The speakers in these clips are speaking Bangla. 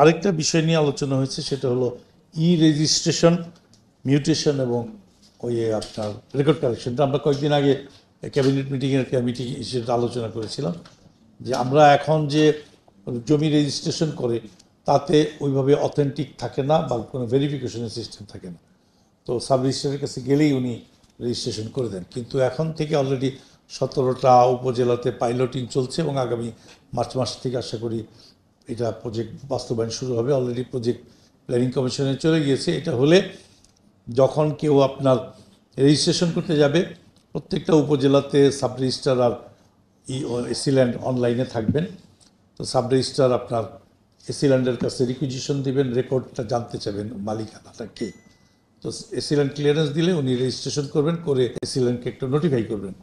আরেকটা বিষয় নিয়ে আলোচনা হয়েছে সেটা হলো ই রেজিস্ট্রেশন মিউটেশন এবং ওই আপনার রেকর্ড কালেকশনটা আমরা কয়েকদিন আগে ক্যাবিনেট মিটিংয়ের একটা মিটিং সেটা আলোচনা করেছিলাম যে আমরা এখন যে জমি রেজিস্ট্রেশন করে তাতে ওইভাবে অথেন্টিক থাকে না বা কোনো ভেরিফিকেশনের সিস্টেম থাকে না তো সাব রেজিস্ট্রারের কাছে গেলেই উনি রেজিস্ট্রেশন করে দেন কিন্তু এখন থেকে অলরেডি সতেরোটা উপজেলাতে পাইলটিং চলছে এবং আগামী মার্চ মাস থেকে আশা করি এটা প্রজেক্ট বাস্তবায়ন শুরু হবে অলরেডি প্রজেক্ট প্ল্যানিং কমিশনে চলে গিয়েছে এটা হলে যখন কেউ আপনার রেজিস্ট্রেশন করতে যাবে প্রত্যেকটা উপজেলাতে সাব রেজিস্ট্রার আর ই এসিল্যান্ড অনলাইনে থাকবেন তো সাব রেজিস্ট্রার আপনার এসি ল্যান্ডের কাছে রিকুইজিশন দিবেন রেকর্ডটা জানতে চাবেন মালিকানাটা কে তো এসিল্যান্ড ক্লিয়ারেন্স দিলে উনি রেজিস্ট্রেশন করবেন করে এসি ল্যান্ডকে একটু নোটিফাই করবেন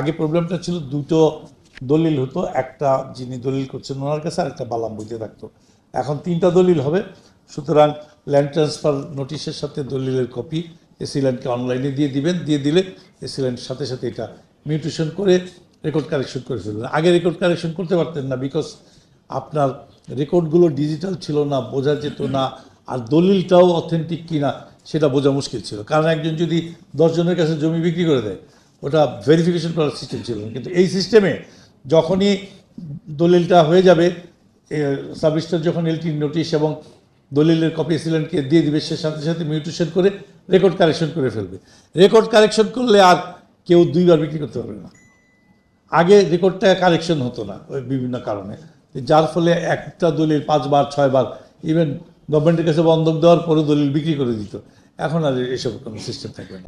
আগে প্রবলেমটা ছিল দুটো দলিল হতো একটা যিনি দলিল করছেন ওনার কাছে আর একটা বালাম বইতে থাকতো এখন তিনটা দলিল হবে সুতরাং ল্যান্ড ট্রান্সফার নোটিশের সাথে দলিলের কপি এসি ল্যান্ডকে অনলাইনে দিয়ে দিবেন দিয়ে দিলে এসি ল্যান্ড সাথে সাথে এটা মিউটেশন করে রেকর্ড কারেকশন করে ফেলবেন আগে রেকর্ড কারেকশন করতে পারতেন না বিকজ আপনার রেকর্ডগুলো ডিজিটাল ছিল না বোঝা যেত না আর দলিলটাও অথেন্টিক কিনা সেটা বোঝা মুশকিল ছিল কারণ একজন যদি দশজনের কাছে জমি বিক্রি করে দেয় ওটা ভেরিফিকেশন করার সিস্টেম ছিল কিন্তু এই সিস্টেমে যখনই দলিলটা হয়ে যাবে সাবিস্টার যখন এলটি নোটিশ এবং দলিলের কপি এসিলেন্টকে দিয়ে দিবে সে সাথে সাথে মিউটেশন করে রেকর্ড কারেকশন করে ফেলবে রেকর্ড কারেকশন করলে আর কেউ দুইবার বিক্রি করতে পারবে না আগে রেকর্ডটা কারেকশন হতো না ওই বিভিন্ন কারণে যার ফলে একটা দলিল পাঁচবার ছয়বার ইভেন গভর্নমেন্টের কাছে বন্ধক দেওয়ার পরেও দলিল বিক্রি করে দিত এখন আর এসব কোনো সিস্টেম থাকবে না